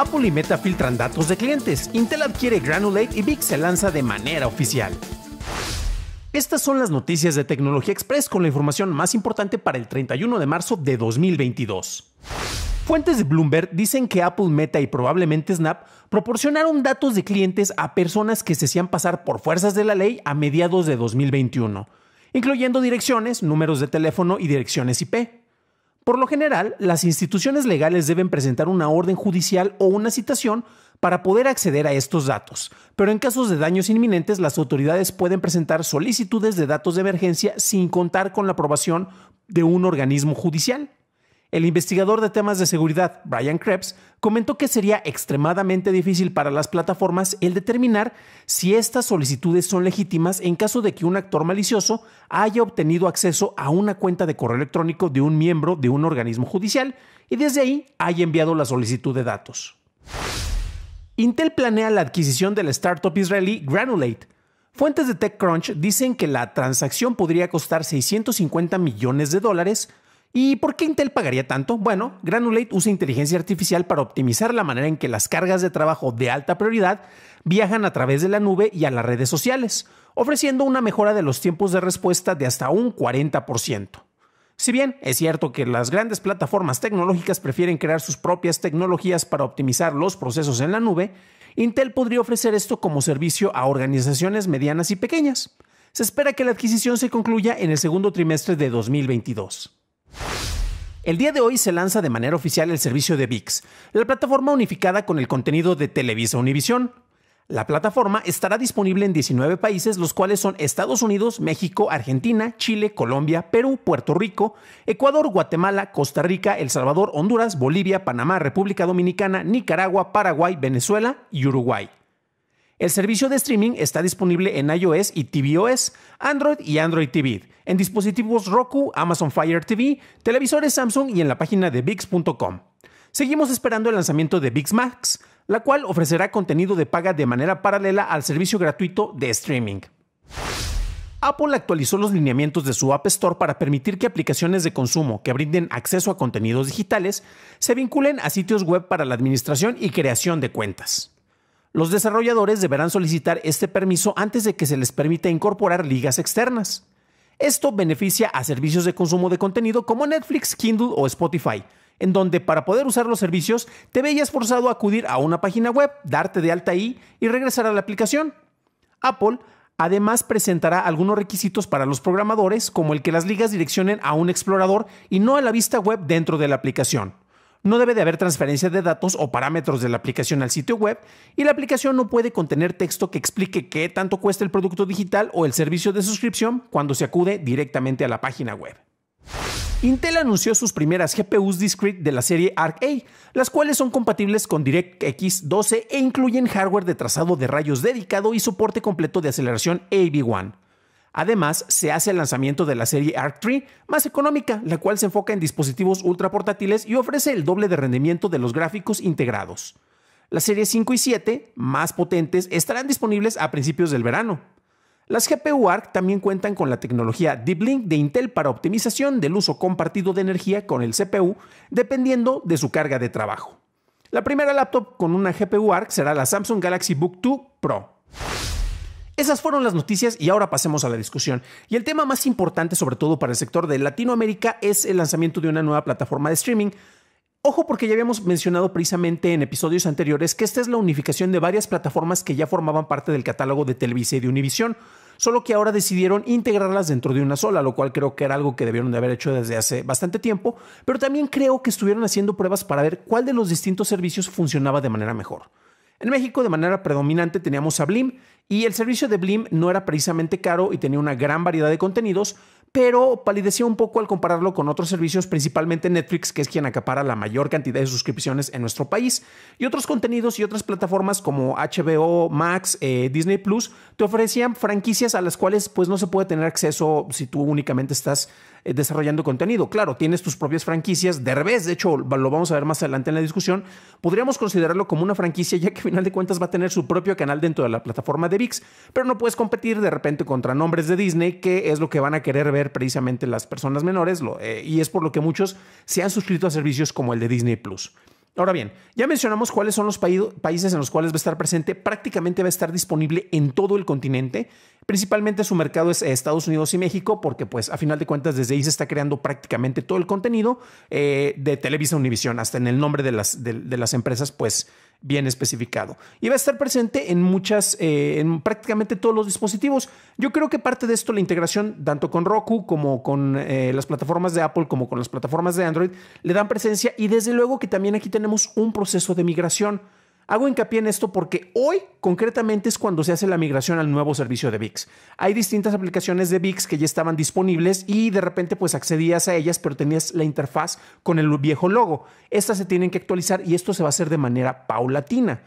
Apple y Meta filtran datos de clientes, Intel adquiere Granulate y Big se lanza de manera oficial. Estas son las noticias de Tecnología Express con la información más importante para el 31 de marzo de 2022. Fuentes de Bloomberg dicen que Apple, Meta y probablemente Snap proporcionaron datos de clientes a personas que se hacían pasar por fuerzas de la ley a mediados de 2021, incluyendo direcciones, números de teléfono y direcciones IP. Por lo general, las instituciones legales deben presentar una orden judicial o una citación para poder acceder a estos datos, pero en casos de daños inminentes las autoridades pueden presentar solicitudes de datos de emergencia sin contar con la aprobación de un organismo judicial. El investigador de temas de seguridad, Brian Krebs, comentó que sería extremadamente difícil para las plataformas el determinar si estas solicitudes son legítimas en caso de que un actor malicioso haya obtenido acceso a una cuenta de correo electrónico de un miembro de un organismo judicial y desde ahí haya enviado la solicitud de datos. Intel planea la adquisición de la startup israelí Granulate. Fuentes de TechCrunch dicen que la transacción podría costar 650 millones de dólares ¿Y por qué Intel pagaría tanto? Bueno, Granulate usa inteligencia artificial para optimizar la manera en que las cargas de trabajo de alta prioridad viajan a través de la nube y a las redes sociales, ofreciendo una mejora de los tiempos de respuesta de hasta un 40%. Si bien es cierto que las grandes plataformas tecnológicas prefieren crear sus propias tecnologías para optimizar los procesos en la nube, Intel podría ofrecer esto como servicio a organizaciones medianas y pequeñas. Se espera que la adquisición se concluya en el segundo trimestre de 2022. El día de hoy se lanza de manera oficial el servicio de VIX, la plataforma unificada con el contenido de Televisa Univisión. La plataforma estará disponible en 19 países, los cuales son Estados Unidos, México, Argentina, Chile, Colombia, Perú, Puerto Rico, Ecuador, Guatemala, Costa Rica, El Salvador, Honduras, Bolivia, Panamá, República Dominicana, Nicaragua, Paraguay, Venezuela y Uruguay. El servicio de streaming está disponible en iOS y tvOS, Android y Android TV, en dispositivos Roku, Amazon Fire TV, televisores Samsung y en la página de VIX.com. Seguimos esperando el lanzamiento de VIX Max, la cual ofrecerá contenido de paga de manera paralela al servicio gratuito de streaming. Apple actualizó los lineamientos de su App Store para permitir que aplicaciones de consumo que brinden acceso a contenidos digitales se vinculen a sitios web para la administración y creación de cuentas. Los desarrolladores deberán solicitar este permiso antes de que se les permita incorporar ligas externas. Esto beneficia a servicios de consumo de contenido como Netflix, Kindle o Spotify, en donde para poder usar los servicios te veías forzado a acudir a una página web, darte de alta ahí y regresar a la aplicación. Apple además presentará algunos requisitos para los programadores, como el que las ligas direccionen a un explorador y no a la vista web dentro de la aplicación no debe de haber transferencia de datos o parámetros de la aplicación al sitio web y la aplicación no puede contener texto que explique qué tanto cuesta el producto digital o el servicio de suscripción cuando se acude directamente a la página web. Intel anunció sus primeras GPUs discrete de la serie Arc A, las cuales son compatibles con DirectX 12 e incluyen hardware de trazado de rayos dedicado y soporte completo de aceleración av 1 Además, se hace el lanzamiento de la serie Arc 3, más económica, la cual se enfoca en dispositivos ultraportátiles y ofrece el doble de rendimiento de los gráficos integrados. Las series 5 y 7, más potentes, estarán disponibles a principios del verano. Las GPU ARC también cuentan con la tecnología Deep Link de Intel para optimización del uso compartido de energía con el CPU, dependiendo de su carga de trabajo. La primera laptop con una GPU ARC será la Samsung Galaxy Book 2 Pro. Esas fueron las noticias y ahora pasemos a la discusión. Y el tema más importante, sobre todo para el sector de Latinoamérica, es el lanzamiento de una nueva plataforma de streaming. Ojo porque ya habíamos mencionado precisamente en episodios anteriores que esta es la unificación de varias plataformas que ya formaban parte del catálogo de Televisa y de Univision, solo que ahora decidieron integrarlas dentro de una sola, lo cual creo que era algo que debieron de haber hecho desde hace bastante tiempo, pero también creo que estuvieron haciendo pruebas para ver cuál de los distintos servicios funcionaba de manera mejor. En México de manera predominante teníamos a Blim y el servicio de Blim no era precisamente caro y tenía una gran variedad de contenidos, pero palidecía un poco al compararlo con otros servicios, principalmente Netflix, que es quien acapara la mayor cantidad de suscripciones en nuestro país, y otros contenidos y otras plataformas como HBO, Max, eh, Disney Plus, te ofrecían franquicias a las cuales pues no se puede tener acceso si tú únicamente estás eh, desarrollando contenido. Claro, tienes tus propias franquicias, de revés, de hecho lo vamos a ver más adelante en la discusión, podríamos considerarlo como una franquicia ya que al final de cuentas va a tener su propio canal dentro de la plataforma de VIX, pero no puedes competir de repente contra nombres de Disney, que es lo que van a querer ver precisamente las personas menores lo, eh, y es por lo que muchos se han suscrito a servicios como el de Disney Plus. Ahora bien, ya mencionamos cuáles son los países en los cuales va a estar presente. Prácticamente va a estar disponible en todo el continente. Principalmente su mercado es Estados Unidos y México, porque pues a final de cuentas desde ahí se está creando prácticamente todo el contenido eh, de Televisa Univisión, hasta en el nombre de las, de las empresas, pues bien especificado. Y va a estar presente en muchas, eh, en prácticamente todos los dispositivos. Yo creo que parte de esto, la integración tanto con Roku como con eh, las plataformas de Apple, como con las plataformas de Android, le dan presencia y desde luego que también aquí tenemos un proceso de migración. Hago hincapié en esto porque hoy concretamente es cuando se hace la migración al nuevo servicio de VIX. Hay distintas aplicaciones de VIX que ya estaban disponibles y de repente pues accedías a ellas pero tenías la interfaz con el viejo logo. Estas se tienen que actualizar y esto se va a hacer de manera paulatina.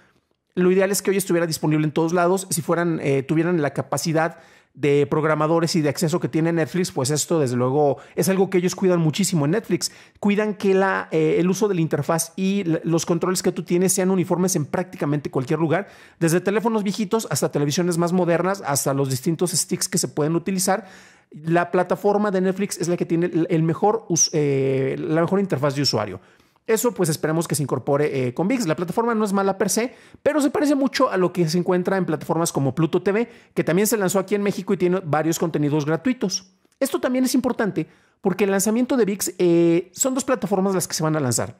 Lo ideal es que hoy estuviera disponible en todos lados si fueran, eh, tuvieran la capacidad de programadores y de acceso que tiene Netflix, pues esto desde luego es algo que ellos cuidan muchísimo en Netflix. Cuidan que la, eh, el uso de la interfaz y los controles que tú tienes sean uniformes en prácticamente cualquier lugar, desde teléfonos viejitos hasta televisiones más modernas, hasta los distintos sticks que se pueden utilizar. La plataforma de Netflix es la que tiene el mejor, eh, la mejor interfaz de usuario. Eso pues esperemos que se incorpore eh, con VIX. La plataforma no es mala per se, pero se parece mucho a lo que se encuentra en plataformas como Pluto TV, que también se lanzó aquí en México y tiene varios contenidos gratuitos. Esto también es importante porque el lanzamiento de VIX eh, son dos plataformas las que se van a lanzar.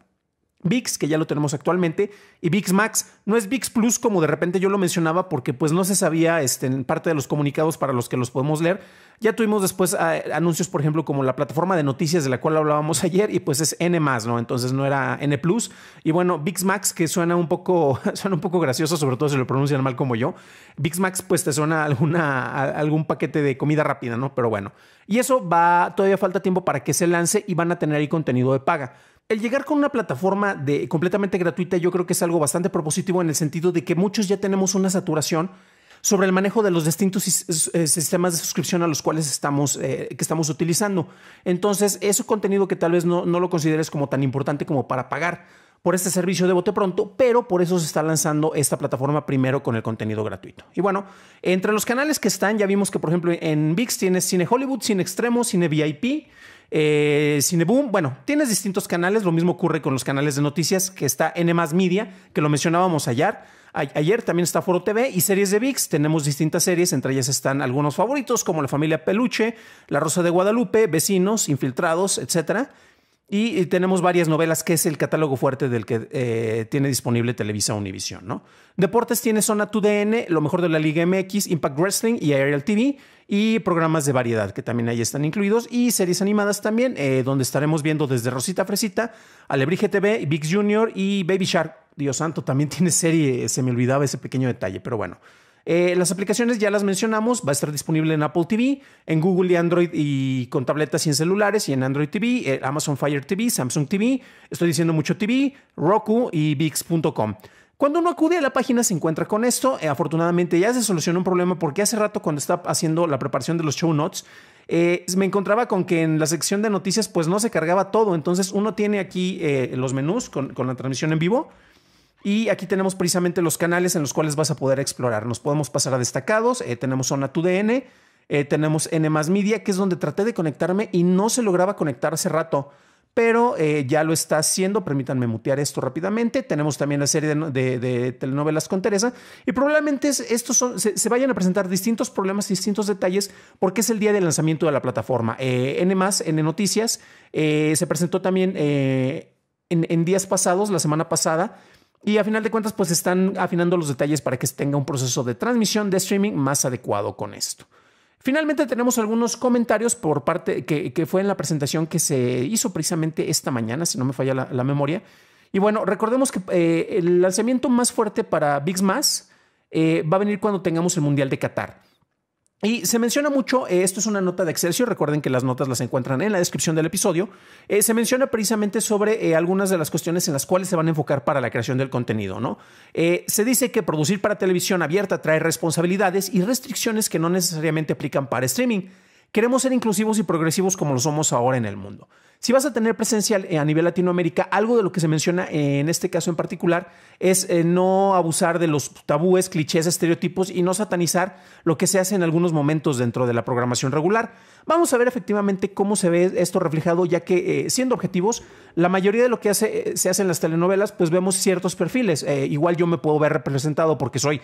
VIX, que ya lo tenemos actualmente, y VIX Max. No es VIX Plus como de repente yo lo mencionaba porque pues no se sabía este, en parte de los comunicados para los que los podemos leer. Ya tuvimos después ah, anuncios, por ejemplo, como la plataforma de noticias de la cual hablábamos ayer y pues es N más, ¿no? Entonces no era N Plus. Y bueno, VIX Max, que suena un poco, suena un poco gracioso, sobre todo si lo pronuncian mal como yo. VIX Max pues te suena alguna, algún paquete de comida rápida, ¿no? Pero bueno. Y eso va, todavía falta tiempo para que se lance y van a tener ahí contenido de paga el llegar con una plataforma de, completamente gratuita yo creo que es algo bastante propositivo en el sentido de que muchos ya tenemos una saturación sobre el manejo de los distintos eh, sistemas de suscripción a los cuales estamos, eh, que estamos utilizando. Entonces, ese contenido que tal vez no, no lo consideres como tan importante como para pagar por este servicio de bote pronto, pero por eso se está lanzando esta plataforma primero con el contenido gratuito. Y bueno, entre los canales que están, ya vimos que por ejemplo en VIX tienes Cine Hollywood, Cine Extremo, Cine VIP, eh, Cineboom, bueno, tienes distintos canales, lo mismo ocurre con los canales de noticias que está N Media, que lo mencionábamos ayer. Ayer también está Foro TV y series de VIX. Tenemos distintas series, entre ellas están algunos favoritos como La Familia Peluche, La Rosa de Guadalupe, Vecinos, Infiltrados, etcétera. Y, tenemos varias novelas, que es el catálogo fuerte del que eh, tiene disponible Televisa Univision, ¿no? Deportes tiene Zona 2DN, lo mejor de la Liga MX, Impact Wrestling y Aerial TV. Y programas de variedad que también ahí están incluidos. Y series animadas también, eh, donde estaremos viendo desde Rosita Fresita, Alebrije TV, Big Junior y Baby Shark. Dios santo, también tiene serie, se me olvidaba ese pequeño detalle, pero bueno. Eh, las aplicaciones ya las mencionamos, va a estar disponible en Apple TV, en Google y Android y con tabletas y en celulares y en Android TV, eh, Amazon Fire TV, Samsung TV, estoy diciendo mucho TV, Roku y VIX.com. Cuando uno acude a la página se encuentra con esto, eh, afortunadamente ya se solucionó un problema porque hace rato cuando estaba haciendo la preparación de los show notes, me encontraba con que en la sección de noticias pues no se cargaba todo, entonces uno tiene aquí los menús con, con, la transmisión en vivo y aquí tenemos precisamente los canales en los cuales vas a poder explorar. Nos podemos pasar a destacados, eh, tenemos Zona 2DN, eh, tenemos N más Media, que es donde traté de conectarme y no se lograba conectar hace rato, pero eh, ya lo está haciendo. Permítanme mutear esto rápidamente. Tenemos también la serie de, telenovelas con Teresa y probablemente estos se, vayan a presentar distintos problemas, distintos detalles, porque es el día de lanzamiento de la plataforma. N más, N Noticias, se presentó también en días pasados, la semana pasada y a final de cuentas, pues están afinando los detalles para que se tenga un proceso de transmisión de streaming más adecuado con esto. Finalmente tenemos algunos comentarios por parte que, fue en la presentación que se hizo precisamente esta mañana, si no me falla la, memoria. Y bueno, recordemos que eh, el lanzamiento más fuerte para Big más eh, va a venir cuando tengamos el Mundial de Qatar. Y se menciona mucho, eh, esto es una nota de Excelsior, recuerden que las notas las encuentran en la descripción del episodio, eh, se menciona precisamente sobre eh, algunas de las cuestiones en las cuales se van a enfocar para la creación del contenido, ¿no? se dice que producir para televisión abierta trae responsabilidades y restricciones que no necesariamente aplican para streaming. Queremos ser inclusivos y progresivos como lo somos ahora en el mundo. Si vas a tener presencial eh, a nivel Latinoamérica, algo de lo que se menciona eh, en este caso en particular es eh, no abusar de los tabúes, clichés, estereotipos y no satanizar lo que se hace en algunos momentos dentro de la programación regular. Vamos a ver efectivamente cómo se ve esto reflejado, ya que siendo objetivos, la mayoría de lo que se hace en las telenovelas, pues vemos ciertos perfiles. igual yo me puedo ver representado porque soy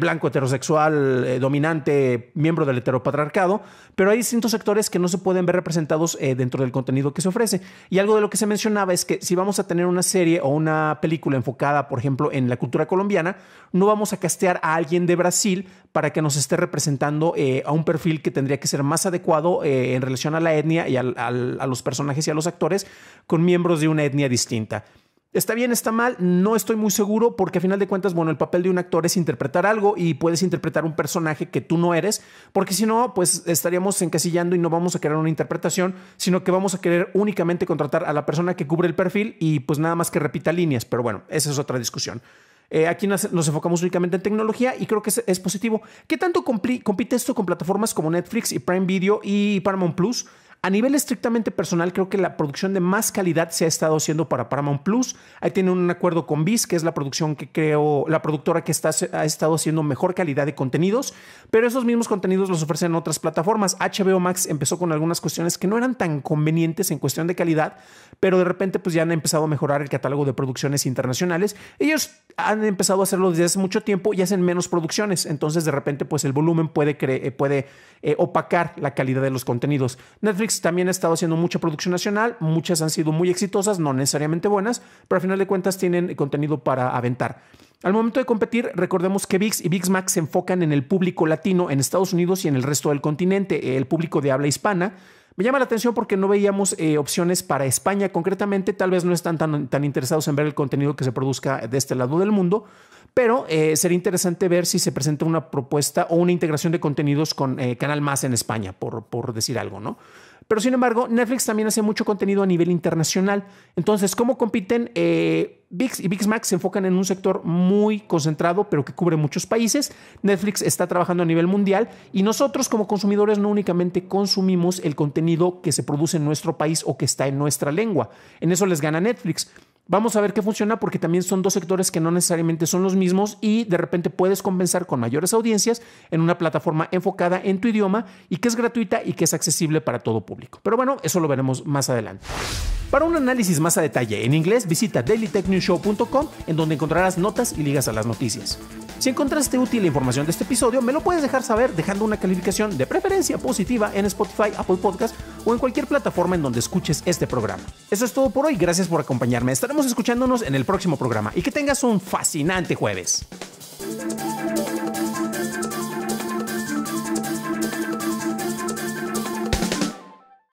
blanco, heterosexual, dominante, miembro del heteropatriarcado, pero hay distintos sectores que no se pueden ver representados dentro del contenido que se ofrece. Y algo de lo que se mencionaba es que si vamos a tener una serie o una película enfocada, por ejemplo, en la cultura colombiana, no vamos a castear a alguien de Brasil para que nos esté representando eh, a un perfil que tendría que ser más adecuado eh, en relación a la etnia y a los personajes y a los actores con miembros de una etnia distinta. Está bien, está mal, no estoy muy seguro porque a final de cuentas, bueno, el papel de un actor es interpretar algo y puedes interpretar un personaje que tú no eres, porque si no, pues estaríamos encasillando y no vamos a querer una interpretación, sino que vamos a querer únicamente contratar a la persona que cubre el perfil y pues nada más que repita líneas, pero bueno, esa es otra discusión. Eh, aquí nos, enfocamos únicamente en tecnología y creo que es, es positivo. ¿Qué tanto compite esto con plataformas como Netflix y Prime Video y Paramount Plus? A nivel estrictamente personal, creo que la producción de más calidad se ha estado haciendo para Paramount Plus. Ahí tienen un acuerdo con Viz, que es la producción que creo, la productora que está, ha estado haciendo mejor calidad de contenidos, pero esos mismos contenidos los ofrecen en otras plataformas. HBO Max empezó con algunas cuestiones que no eran tan convenientes en cuestión de calidad, pero de repente pues ya han empezado a mejorar el catálogo de producciones internacionales. Ellos han empezado a hacerlo desde hace mucho tiempo y hacen menos producciones, entonces de repente pues el volumen puede, eh, puede eh, opacar la calidad de los contenidos. Netflix también ha estado haciendo mucha producción nacional, muchas han sido muy exitosas, no necesariamente buenas, pero al final de cuentas tienen contenido para aventar. Al momento de competir, recordemos que VIX y VIX Max se enfocan en el público latino en Estados Unidos y en el resto del continente, el público de habla hispana. Me llama la atención porque no veíamos eh, opciones para España concretamente, tal vez no están tan, tan, interesados en ver el contenido que se produzca de este lado del mundo, pero eh, sería interesante ver si se presenta una propuesta o una integración de contenidos con eh, Canal Más en España, por, por decir algo, ¿no? Pero sin embargo, Netflix también hace mucho contenido a nivel internacional. Entonces, ¿cómo compiten? Eh, VIX y VIX se enfocan en un sector muy concentrado, pero que cubre muchos países. Netflix está trabajando a nivel mundial y nosotros como consumidores no únicamente consumimos el contenido que se produce en nuestro país o que está en nuestra lengua. En eso les gana Netflix. Vamos a ver qué funciona porque también son dos sectores que no necesariamente son los mismos y de repente puedes compensar con mayores audiencias en una plataforma enfocada en tu idioma y que es gratuita y que es accesible para todo público. Pero bueno, eso lo veremos más adelante. Para un análisis más a detalle en inglés, visita dailytechnewshow.com en donde encontrarás notas y ligas a las noticias. Si encontraste útil la información de este episodio, me lo puedes dejar saber dejando una calificación de preferencia positiva en Spotify, Apple Podcast o en cualquier plataforma en donde escuches este programa. Eso es todo por hoy, gracias por acompañarme. Estaremos escuchándonos en el próximo programa y que tengas un fascinante jueves.